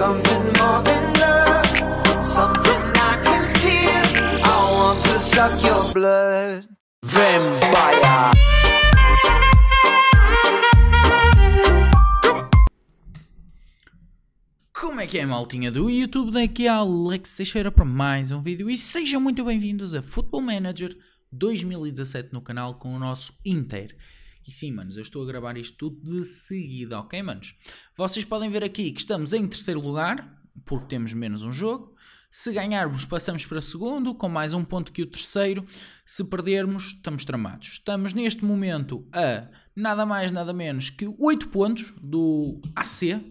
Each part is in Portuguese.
Something more than love Something I can feel I want to suck your blood Vampire Como é que é, maltinha do YouTube? Daqui é Alex Teixeira para mais um vídeo e sejam muito bem-vindos a Football Manager 2017 no canal com o nosso Inter. E sim, manos, eu estou a gravar isto tudo de seguida, ok, manos? Vocês podem ver aqui que estamos em terceiro lugar, porque temos menos um jogo. Se ganharmos, passamos para segundo, com mais um ponto que o terceiro. Se perdermos, estamos tramados. Estamos neste momento a nada mais, nada menos que 8 pontos do AC. Uh,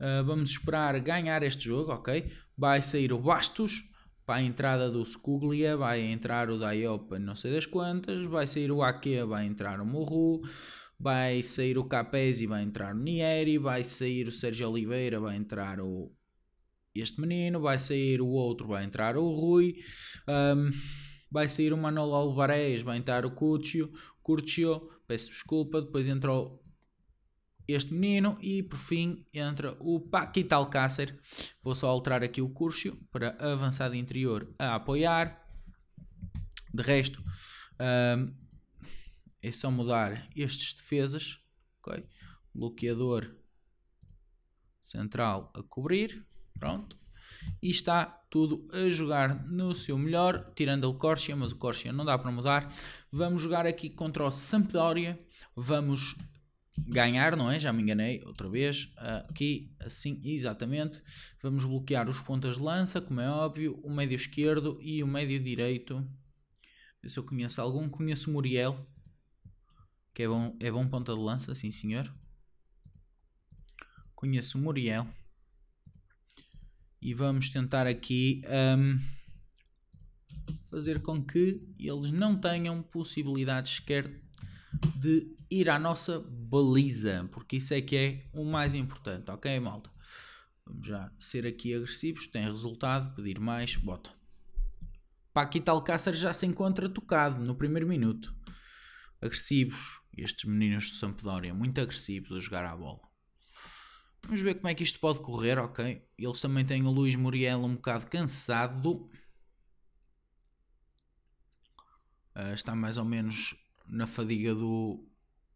ah, vamos esperar ganhar este jogo, ok? Vai sair o Bastos para a entrada do Scuglia vai entrar o Daiopa não sei das quantas, vai sair o Ake, vai entrar o Morru, vai sair o Capesi, vai entrar o Nieri, vai sair o Sérgio Oliveira, vai entrar o este menino, vai sair o outro, vai entrar o Rui, um, vai sair o Manolo Alvarez, vai entrar o Curcio, peço desculpa, depois entrou este menino. E por fim entra o Paquita Alcácer. Vou só alterar aqui o curso para avançado interior a apoiar. De resto, um, é só mudar estes defesas. Okay? Bloqueador central a cobrir. Pronto. E está tudo a jogar no seu melhor, tirando o Corsia, mas o Corsia não dá para mudar. Vamos jogar aqui contra o Sampdoria. Vamos ganhar, não é? Já me enganei outra vez. Ah, aqui, assim, exatamente. Vamos bloquear os pontas de lança, como é óbvio, o médio esquerdo e o médio direito. se eu conheço algum. Conheço Muriel, que é bom, é bom ponta de lança, sim senhor. Conheço Muriel. E vamos tentar aqui um, fazer com que eles não tenham possibilidades sequer de ir à nossa baliza, porque isso é que é o mais importante, ok, malta? Vamos já ser aqui agressivos, tem resultado, pedir mais, bota. Paquita Alcácer já se encontra tocado no primeiro minuto. Agressivos, estes meninos do Sampdoria, muito agressivos a jogar à bola. Vamos ver como é que isto pode correr, ok? Eles também têm o Luís Muriel um bocado cansado. Uh, está mais ou menos na fadiga do,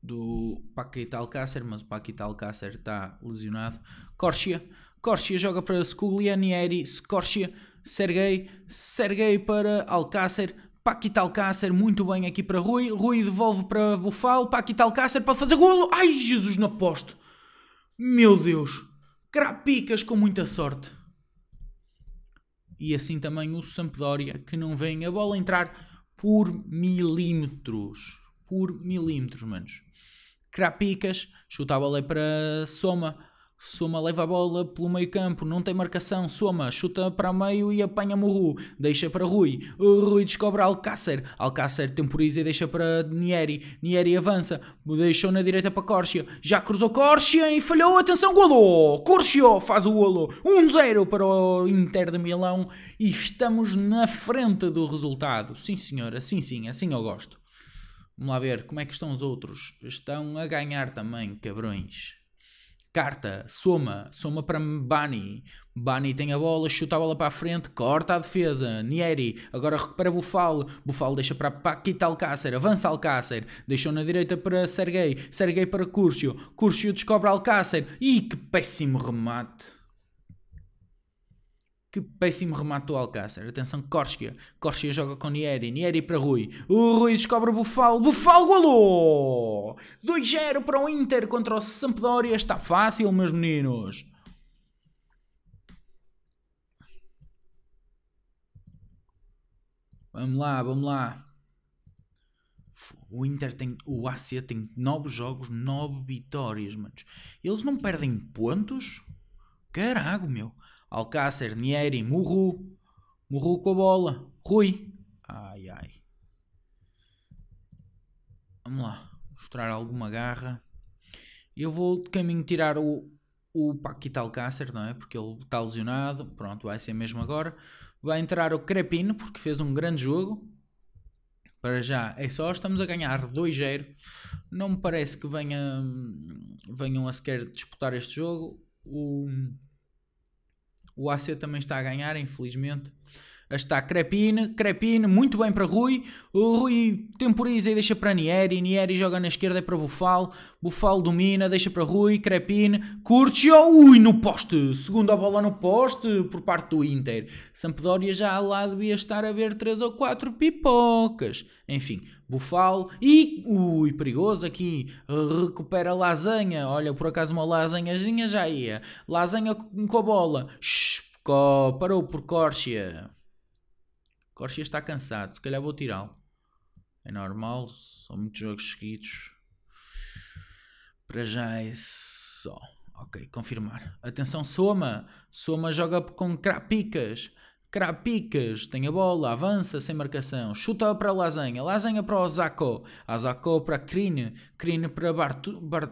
do Paquita Alcácer, mas o Paquita Alcácer está lesionado. Corsia, Corsia joga para Scuglianieri, Corsia, Sergei, Sergei para Alcácer, Paquita Alcácer, muito bem aqui para Rui, Rui devolve para Bufal, Paquita Alcácer pode fazer golo, ai Jesus na poste, meu Deus, crapicas com muita sorte. E assim também o Sampdoria, que não vem a bola entrar por milímetros por milímetros, manos. Crapicas, chuta a bola para Soma. Soma leva a bola pelo meio campo, não tem marcação. Soma chuta para meio e apanha Murru. Deixa para Rui. Rui descobre Alcácer. Alcácer temporiza e deixa para Nieri. Nieri avança. Deixou na direita para Córcia. Já cruzou Córcia e falhou. Atenção, golo! Córcia faz o golo. 1-0 para o Inter de Milão. E estamos na frente do resultado. Sim, senhora. Sim, sim. Assim eu gosto. Vamos lá ver como é que estão os outros. Estão a ganhar também, cabrões. Carta, soma, soma para Bani. Bani tem a bola, chuta a bola para a frente, corta a defesa. Nieri, agora recupera Bufal. Bufal deixa para Paquita Alcácer, avança Alcácer. Deixou na direita para Serguei, Serguei para Curcio. Curcio descobre Alcácer. Ih, que péssimo remate. Que péssimo remate do Alcácer. Atenção, Korschia. Korschia joga com Nieri. Nieri para Rui. O Rui descobre o Bufalo. Bufalo golou! 2-0 para o Inter contra o Sampdoria. Está fácil, meus meninos. Vamos lá, vamos lá. O Inter tem. O AC tem 9 jogos, 9 vitórias, manos. Eles não perdem pontos? Carago, meu. Alcácer, Nieri, Murru. Murru com a bola. Rui. Ai, ai. Vamos lá. Mostrar alguma garra. Eu vou de caminho tirar o, o Paquita Alcácer, não é? Porque ele está lesionado. Pronto, vai ser mesmo agora. Vai entrar o Crepino, porque fez um grande jogo. Para já é só, estamos a ganhar 2-0. Não me parece que venha, venham a sequer disputar este jogo. O, o AC também está a ganhar, infelizmente está Crepine, Crepine, muito bem para Rui. O Rui temporiza e deixa para Nieri. Nieri joga na esquerda é para Bufal. Bufal domina, deixa para Rui. Crepine curte. Oh, ui, no poste! Segunda bola no poste por parte do Inter. Sampdoria já lá devia estar a ver 3 ou 4 pipocas. Enfim, Bufal e. Ui, perigoso aqui. Recupera lasanha. Olha, por acaso uma lasanhazinha já ia. Lasanha com a bola. Shhh, parou por Córcia. Corsia está cansado, se calhar vou tirá-lo. É normal, são muitos jogos seguidos. Para já é só. Ok, confirmar. Atenção, Soma. Soma joga com crapicas. Crapicas, tem a bola, avança sem marcação, chuta para Lasanha, Lasanha para Osako, Osako para Krine, Krine para Bartu, Bar,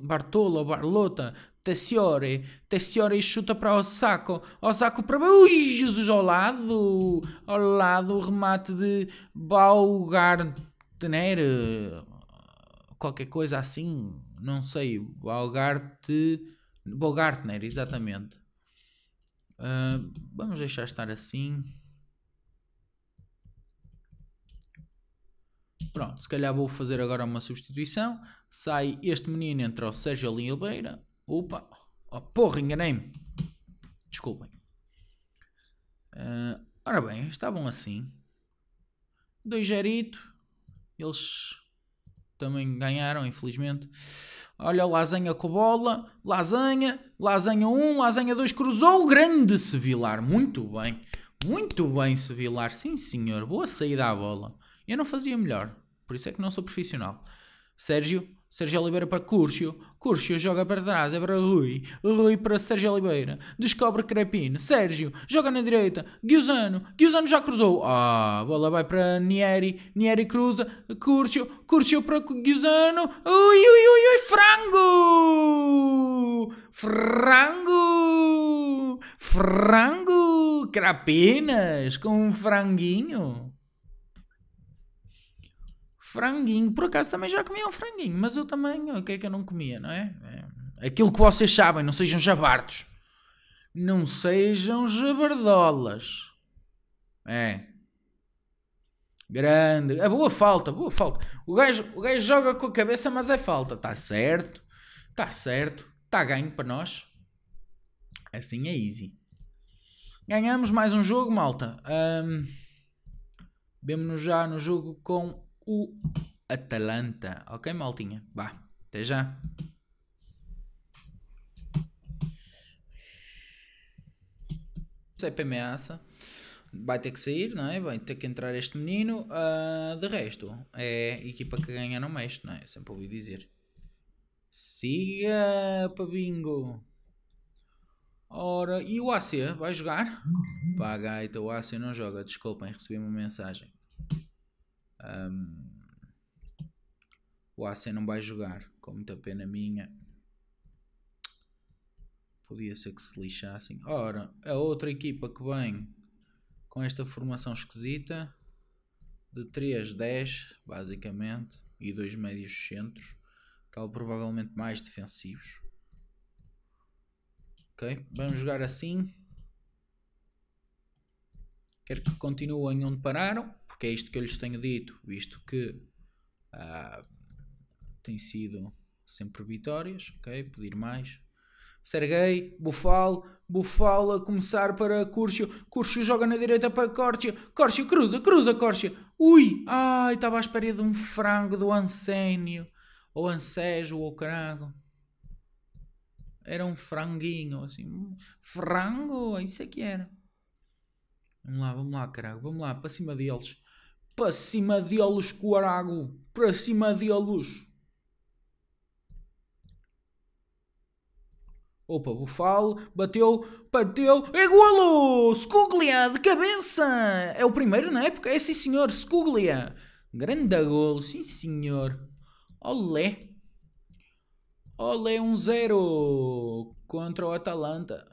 Bartolo, Barlota, Tessiore, Tessiore chuta para Osako, Osako para. Ui, Jesus, ao lado! Ao lado, o remate de Balgartner, qualquer coisa assim, não sei, Balgart, Balgartner, exatamente. Uh, vamos deixar estar assim. Pronto, se calhar vou fazer agora uma substituição. Sai este menino, entra o Sérgio Linhobeira. Opa! Oh, porra, enganei-me. Desculpem. Uh, ora bem, estavam assim. Dois gerito. Eles também ganharam, infelizmente. Olha, lasanha com bola, lasanha, lasanha 1, lasanha 2, cruzou, grande Sevilar, muito bem, muito bem Sevilar, sim senhor, boa saída à bola. Eu não fazia melhor, por isso é que não sou profissional. Sérgio, Sérgio Oliveira para Curcio, Curcio joga para trás, é para Rui, Rui para Sérgio Oliveira, descobre Crepino, Sérgio, joga na direita, Guizano, Guizano já cruzou, ah, bola vai para Nieri, Nieri cruza, Curcio, Curcio para Guizano, ui, ui, ui, ui, frango, frango, frango, Crapinas, com um franguinho. Franguinho, por acaso também já comia um franguinho, mas eu também, o que é que eu não comia, não é? é? Aquilo que vocês sabem, não sejam jabardos. Não sejam jabardolas. É. Grande. A boa falta, boa falta. O gajo, o gajo joga com a cabeça, mas é falta. Está certo. Está certo. Está ganho para nós. Assim é easy. Ganhamos mais um jogo, malta. Um, Vemo-nos já no jogo com o Atalanta. Ok, maltinha? vá, até já. CP ameaça. Vai ter que sair, não é? Vai ter que entrar este menino. Uh, de resto, é equipa que ganha não mexe, não é? sempre ouvi dizer. Siga para bingo. Ora, e o AC vai jogar? Pá, gaita, então o AC não joga. Desculpem, recebi uma mensagem. Um, o AC não vai jogar, com muita pena minha. Podia ser que se lixassem. Ora, a outra equipa que vem com esta formação esquisita de 3, 10, basicamente, e dois médios centros, tal provavelmente mais defensivos. Ok, vamos jogar assim. Quero que continuem onde pararam porque é isto que eu lhes tenho dito, visto que ah, tem sido sempre vitórias, ok? Pedir mais. Serguei, Bufalo, Bufalo a começar para Curcio, Curcio joga na direita para Corcio, Corcio cruza, cruza Corcio, ui, ai, estava à espera de um frango do Ansénio, ou Ansejo, ou Crago, era um franguinho, assim, frango, isso é que era. Vamos lá, vamos lá, carago, vamos lá, para cima deles. Para cima de olhos, Coarago! Para cima de deles! Opa, Bufalo, bateu, bateu, é golo! Scuglia, de cabeça! É o primeiro na época? É sim senhor, Scuglia! Grande golo, sim senhor! Olé! Olé 1-0 um contra o Atalanta.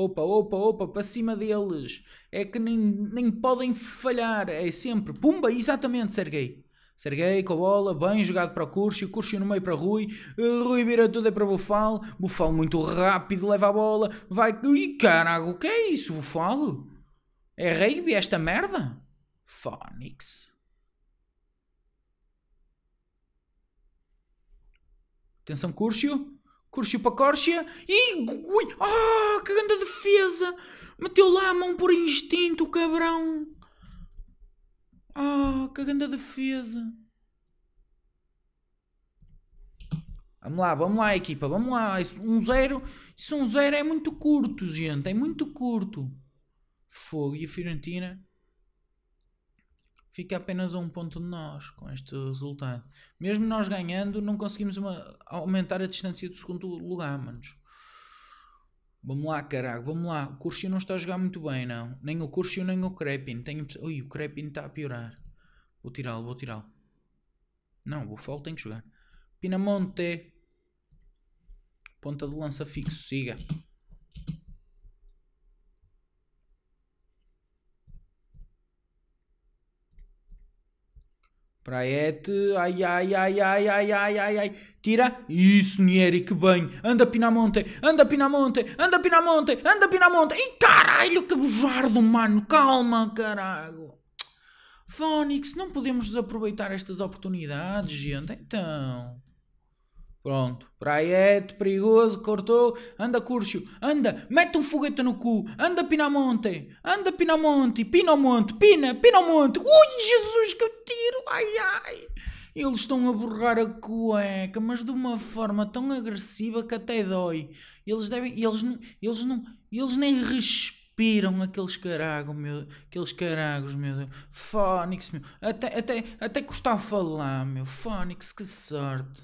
Opa, opa, opa, para cima deles. É que nem, nem podem falhar. É sempre. Pumba, exatamente, Serguei. Serguei com a bola, bem jogado para o Curcio, Curcio no meio para Rui, eh, Rui vira tudo é para Bufalo, Bufalo muito rápido, leva a bola, vai. Ih, carago o que é isso, Bufalo? É rugby esta merda? Fónix. Atenção, Curcio. Curtiu para Córcia e. Ui! Ah, que grande defesa! Meteu lá a mão por instinto, o cabrão! Ah, que grande defesa! Vamos lá, vamos lá, equipa, vamos lá. Isso, um zero, isso um zero é muito curto, gente, é muito curto. Fogo, e a Fiorentina fica apenas a um ponto de nós com este resultado. Mesmo nós ganhando, não conseguimos uma, aumentar a distância do segundo lugar, manos. Vamos lá, caralho, vamos lá. O Curcio não está a jogar muito bem, não. Nem o Curcio, nem o Crepin. Tenho... Ui, o Crepin está a piorar. Vou tirá-lo, vou tirá-lo. Não, o Buffalo tem que jogar. Pinamonte. Ponta de lança fixo, siga. praete ai, ai, ai, ai, ai, ai, ai, ai, tira, isso, Nieri, que bem, anda Pinamonte, anda Pinamonte, anda Pinamonte, anda Pinamonte, e caralho, que bujardo, mano, calma, caralho. Fónix, não podemos desaproveitar estas oportunidades, gente, então... Pronto, praiete, é perigoso, cortou, anda curcio, anda, mete um foguete no cu, anda Pinamonte, anda Pinamonte, Pinamonte, Pina, Pinamonte, ui Jesus que tiro, ai ai. Eles estão a borrar a cueca, mas de uma forma tão agressiva que até dói. Eles devem, eles não, eles não, eles nem respiram aqueles caragos, meu, aqueles caragos, meu Deus. Fónix, meu, até, até, até custar falar, meu, Fónix, que sorte.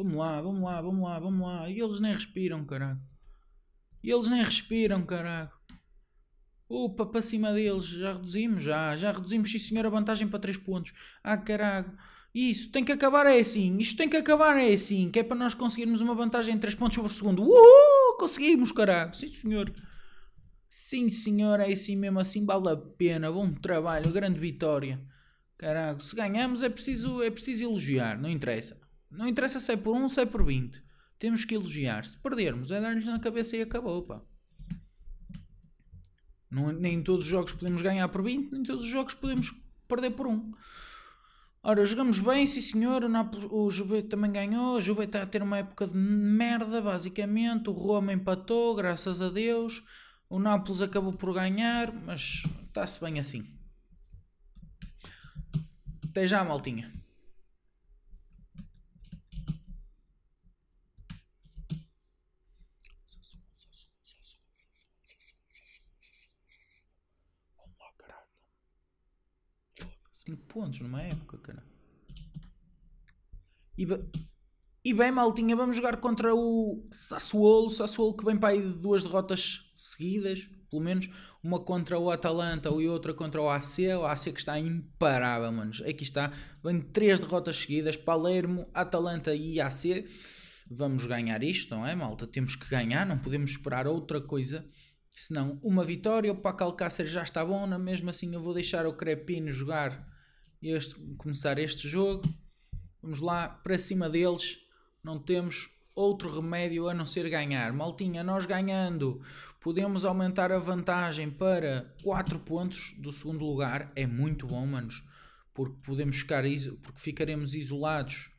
Vamos lá, vamos lá, vamos lá, vamos lá. E eles nem respiram, caralho. E eles nem respiram, caralho. Opa, para cima deles, já reduzimos, já, já reduzimos, sim senhor, a vantagem para 3 pontos. Ah, caralho. Isso, tem que acabar é assim, isto tem que acabar é assim, que é para nós conseguirmos uma vantagem de 3 pontos sobre o segundo. Uhul, conseguimos, caralho, sim senhor. Sim senhor, é assim mesmo, assim vale a pena, bom trabalho, grande vitória. Caralho, se ganhamos é preciso, é preciso elogiar, não interessa. Não interessa se é por 1 um, ou se é por 20. Temos que elogiar. Se perdermos, é dar-lhes na cabeça e acabou, pá. Não, é- nem todos os jogos podemos ganhar por 20, nem todos os jogos podemos perder por 1. Um. Ora, jogamos bem, sim senhor. O Juve também ganhou. O Juve está a ter uma época de merda, basicamente. O Roma empatou, graças a Deus. O Nápoles acabou por ganhar, mas está-se bem assim. Até já, maltinha. pontos numa época, cara. E, e bem, maltinha, vamos jogar contra o Sassuolo. Sassuolo que vem para aí de duas derrotas seguidas, pelo menos. Uma contra o Atalanta e outra contra o AC. O AC que está imparável, manos. Aqui está. Vem três derrotas seguidas. Palermo, Atalanta e AC. Vamos ganhar isto, não é, malta? Temos que ganhar, não podemos esperar outra coisa. Senão, uma vitória. O Paco Alcácer já está bom. É? Mesmo assim, eu vou deixar o Crepino jogar este, começar este jogo. Vamos lá, para cima deles, não temos outro remédio a não ser ganhar. Maltinha, nós ganhando, podemos aumentar a vantagem para 4 pontos do segundo lugar. É muito bom, manos, porque podemos ficar porque ficaremos isolados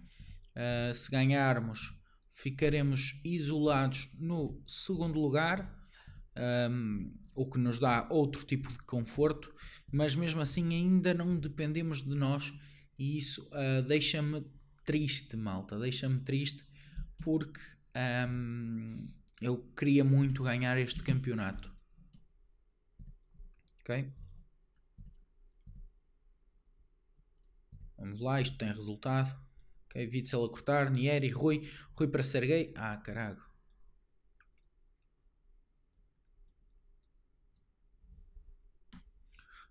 uh, se ganharmos. Ficaremos isolados no segundo lugar um, o que nos dá outro tipo de conforto, mas mesmo assim ainda não dependemos de nós e isso uh, deixa-me triste, malta, deixa-me triste porque um, eu queria muito ganhar este campeonato. Ok? Vamos lá, isto tem resultado. Ok, Witzel a cortar, Nieri, Rui, Rui para Serguei. Ah, carago.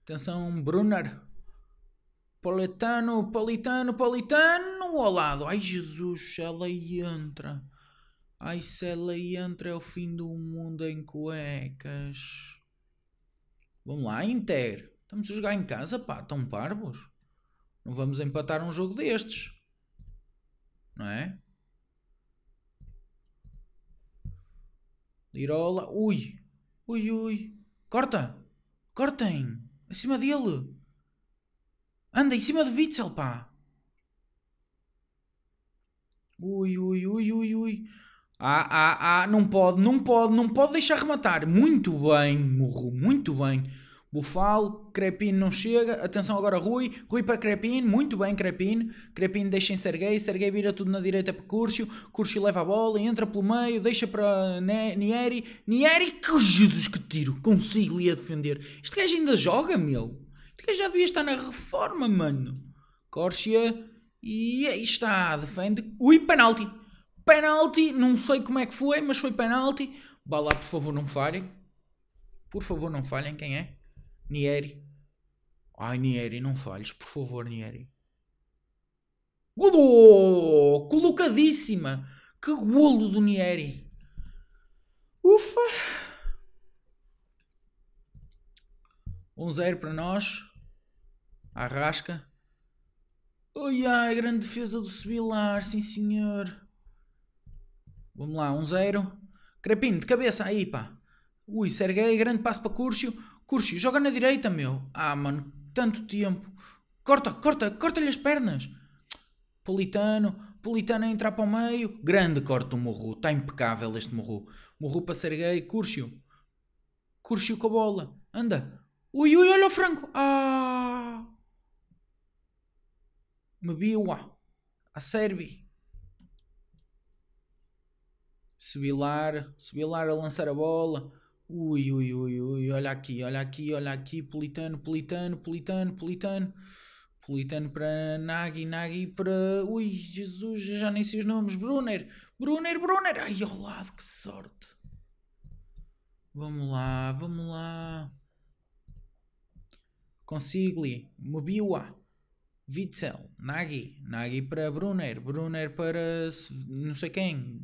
Atenção, Brunner. Politano, Politano, Politano ao lado. Ai Jesus, ela aí entra. Ai se ela aí entra é o fim do mundo em cuecas. Vamos lá, Inter. Estamos a jogar em casa, pá, tão parvos. Não vamos empatar um jogo destes. Não é? Lirola. Ui. Ui, ui. Corta. Cortem. Em cima dele. Anda, em cima de Witzel, pá. Ui, ui, ui, ui, ui. Ah, ah, ah, não pode, não pode, não pode deixar rematar. Muito bem, Murro, muito bem. Bufalo, Crepino não chega, atenção agora Rui, Rui para Crepino, muito bem Crepino, Crepino deixa em Serguei, Serguei vira tudo na direita para Curcio, Curcio leva a bola, entra pelo meio, deixa para Nieri, Nieri, que Jesus que tiro, consigo-lhe a defender, este gajo ainda joga meu, este gajo já devia estar na reforma mano, Córcia, e aí está, defende, ui penalti, penalti, não sei como é que foi, mas foi penalti, Bala, por favor não falhem, por favor não falhem quem é, Nieri. Ai, Nieri, não falhes, por favor, Nieri. Golo! Colocadíssima! Que golo do Nieri! Ufa! 1-0 um para nós. Arrasca. Oi, ai, grande defesa do Sevilar, sim senhor. Vamos lá, 1-0. Um Crepinho, de cabeça aí, pá. Ui, Serguei, grande passo para Curcio. Cursi, joga na direita, meu. Ah, mano, tanto tempo. Corta, corta, corta-lhe as pernas. Politano, Politano a entrar para o meio. Grande corte do Morro, está impecável este Morro. Morro para Serguei, Curcio. Curcio com a bola. Anda. Ui, ui, olha o Franco. Ah! Mebiwa. A Serbi. Sebilar, Sebilar a lançar a bola. Ui, ui, ui, ui, olha aqui, olha aqui, olha aqui, Politano, Politano, Politano, Politano, Politano para Nagi Nagi para. Ui, Jesus, já nem sei os nomes, Brunner, Brunner, Brunner, ai ao lado, que sorte. Vamos lá, vamos lá. Consigli, Mobiwa, Witzel, Nagi Nagi para Brunner, Brunner para não sei quem,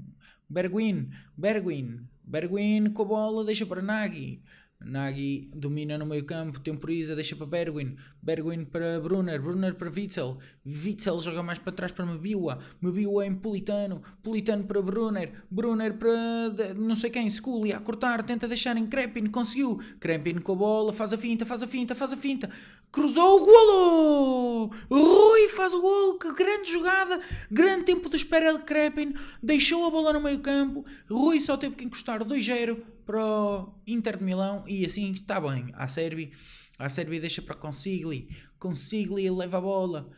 Berguin, Berguin, Berguin com a bola, deixa para Nagy. Nagy domina no meio campo, temporiza, deixa para Bergwin, Bergwin para Brunner, Brunner para Witzel, Witzel joga mais para trás para Mabiwa, Mabiwa em é Politano, Politano para Brunner, Brunner para não sei quem, Scully a cortar, tenta deixar em Crepin, conseguiu, Crepin com a bola, faz a finta, faz a finta, faz a finta, cruzou o golo! Rui faz o golo, que grande jogada, grande tempo de espera de Crepin, deixou a bola no meio campo, Rui só teve que encostar 2-0, para o Inter de Milão e assim está bem. A Sérvia, a Sérvia deixa para Consigli, Consigli leva a bola,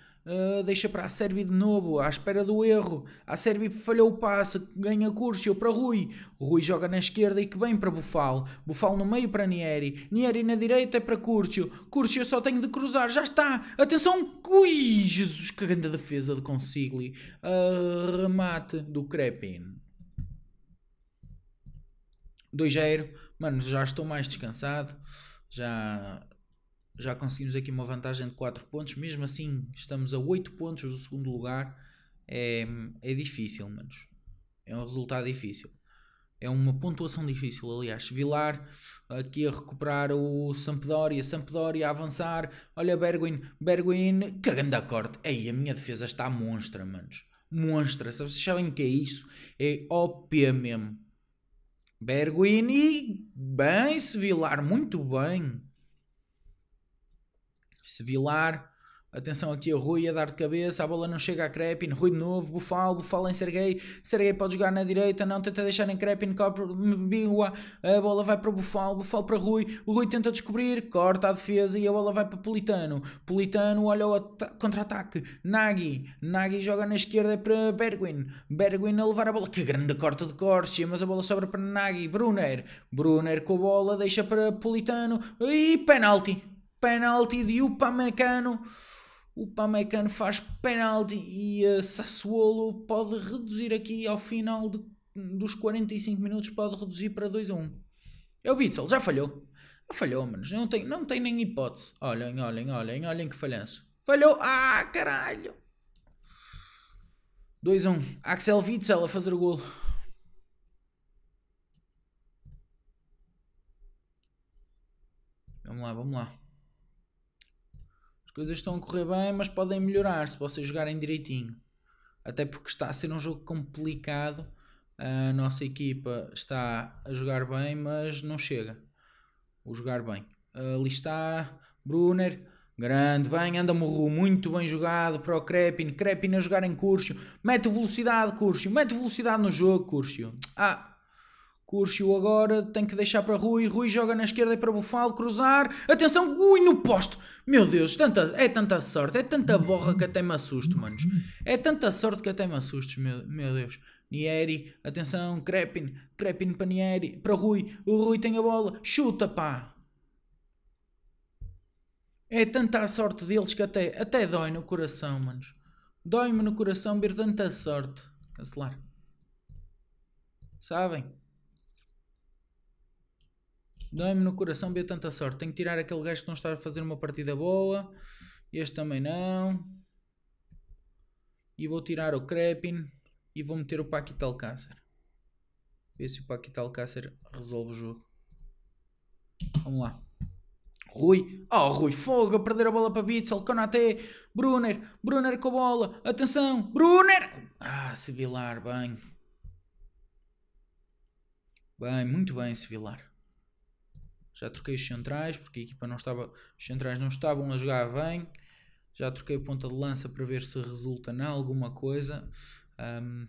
uh, deixa para a Sérvia de novo, à espera do erro. A Sérvia falhou o passe, ganha Curcio para Rui. Rui joga na esquerda e que bem para Bufal. Bufal no meio para Nieri, Nieri na direita para Curcio. Curcio só tenho de cruzar, já está. Atenção, ui, Jesus, que grande defesa de Consigli. Uh, remate do Crepin. 2-0, mano, já estou mais descansado, já, já conseguimos aqui uma vantagem de 4 pontos, mesmo assim estamos a 8 pontos do segundo lugar, é, é difícil, manos, é um resultado difícil. É uma pontuação difícil, aliás. Vilar aqui a recuperar o Sampdoria, Sampdoria a avançar. Olha Berguin, Berguin, cagando a corte. Ei, a minha defesa está monstra, manos. Monstra, sabes, sabem o que é isso? É OP mesmo Berguini, bem, Sevilar, muito bem. Sevilar Atenção aqui, o Rui a dar de cabeça, a bola não chega a Crepin, Rui de novo, Bufal, Bufal em Serguei, Serguei pode jogar na direita, não tenta deixar em Crepin, Biwa, a bola vai para Bufal, Bufal para Rui, o Rui tenta descobrir, corta a defesa e a bola vai para Politano, Politano olha o contra-ataque, nagui nagui joga na esquerda para Bergwin, Bergwin a levar a bola, que grande corta de Corsia, mas a bola sobra para nagui Brunner, Brunner com a bola, deixa para Politano, e penalti, penalti de Upamecano, o Pamecano faz penalti e a eh, Sassuolo pode reduzir aqui ao final de, dos 45 minutos, pode reduzir para 2 a 1. É o Bitzel, já falhou. Já falhou, manos. Não tem, não tem nem hipótese. Olhem, olhem, olhem, olhem que falhanço. Falhou. Ah, caralho. 2 a 1. Axel Witzel a fazer o golo. Vamos lá, vamos lá coisas estão a correr bem, mas podem melhorar se vocês jogarem direitinho. Até porque está a ser um jogo complicado. A nossa equipa está a jogar bem, mas não chega. O jogar bem. Ali está Brunner. Grande, bem, anda morro muito bem jogado para o Crepin. Crepin a jogar em curso. Mete velocidade, curso. Mete velocidade no jogo, curso. Ah, Curcio agora tem que deixar para Rui. Rui joga na esquerda e é para Bufalo. Cruzar. Atenção. Ui, no posto. Meu Deus. Tanta, é tanta sorte. É tanta borra que até me assusto, manos. É tanta sorte que até me assusto. Meu, meu Deus. Nieri. Atenção. Crepin. Crepin para Nieri. Para Rui. O Rui tem a bola. Chuta, pá. É tanta a sorte deles que até, até dói no coração, manos. Dói-me no coração ver tanta sorte. Cancelar. Sabem? Dói-me no coração ver tanta sorte. Tenho que tirar aquele gajo que não está a fazer uma partida boa. Este também não. E vou tirar o Crepin. E vou meter o Paquita Alcácer. Ver se o Paquita Alcácer resolve o jogo. Vamos lá. Rui. Oh, Rui, fogo a perder a bola para Bitzel. Conate. Brunner. Brunner com a bola. Atenção. Brunner. Ah, Sevilar, bem. Bem, muito bem, Sevilar já troquei os centrais porque a equipa não estava, os centrais não estavam a jogar bem, já troquei a ponta de lança para ver se resulta em alguma coisa. Um,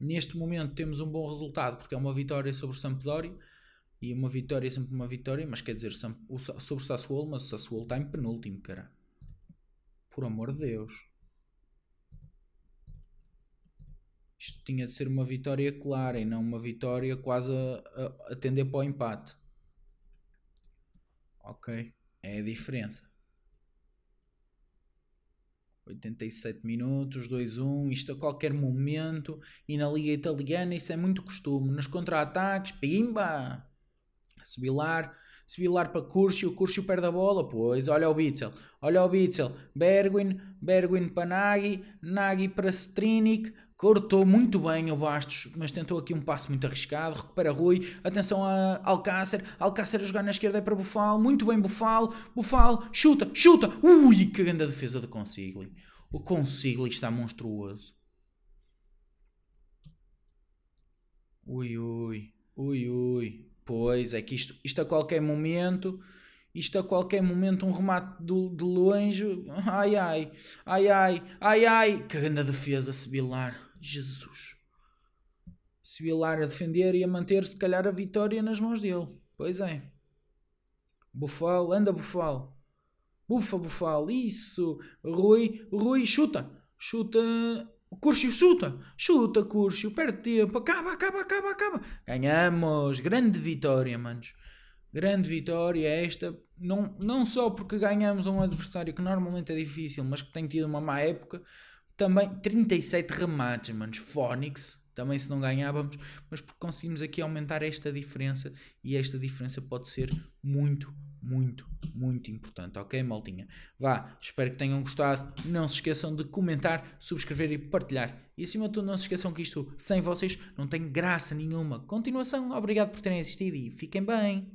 neste momento temos um bom resultado porque é uma vitória sobre o Sampdoria e uma vitória é sempre uma vitória, mas quer dizer sobre o Sassuolo, mas o Sassuolo está em penúltimo, cara. Por amor de Deus. Isto tinha de ser uma vitória clara e não uma vitória quase a, a, a tender para o empate. Ok, é a diferença. 87 minutos, 2-1, isto a qualquer momento. E na Liga Italiana isso é muito costume. Nos contra-ataques, pimba! Sebilar, Sebilar para Curcio, Curcio perde a bola, pois, olha o Bitzel, olha o Bitzel, Bergwin, Bergwin para Nagy, Nagy para Strinic, Cortou muito bem o Bastos, mas tentou aqui um passo muito arriscado. Recupera Rui. Atenção a Alcácer. Alcácer a jogar na esquerda é para Bufal. Muito bem, Bufal. Bufal. Chuta, chuta. Ui, que grande defesa do Consigli. O Consigli está monstruoso. Ui, ui. Ui, ui. Pois é que isto, isto a qualquer momento. Isto a qualquer momento um remate do, de longe. Ai ai, ai ai, ai ai. Que grande defesa, Sibilar. Jesus. Se Vilar a defender e a manter, se calhar, a vitória nas mãos dele. Pois é. Bufalo, anda Bufalo. Bufa, Bufal, isso. Rui, Rui, chuta. Chuta. Curcio, chuta. Chuta, Curcio, perde tempo. Acaba, acaba, acaba, acaba. Ganhamos. Grande vitória, manos. Grande vitória esta. Não, não só porque ganhamos um adversário que normalmente é difícil, mas que tem tido uma má época também 37 remates, manos. Fónix, também se não ganhávamos, mas porque conseguimos aqui aumentar esta diferença e esta diferença pode ser muito, muito, muito importante, ok, maltinha? Vá, espero que tenham gostado. Não se esqueçam de comentar, subscrever e partilhar. E acima de tudo, não se esqueçam que isto sem vocês não tem graça nenhuma. Continuação, obrigado por terem assistido e fiquem bem.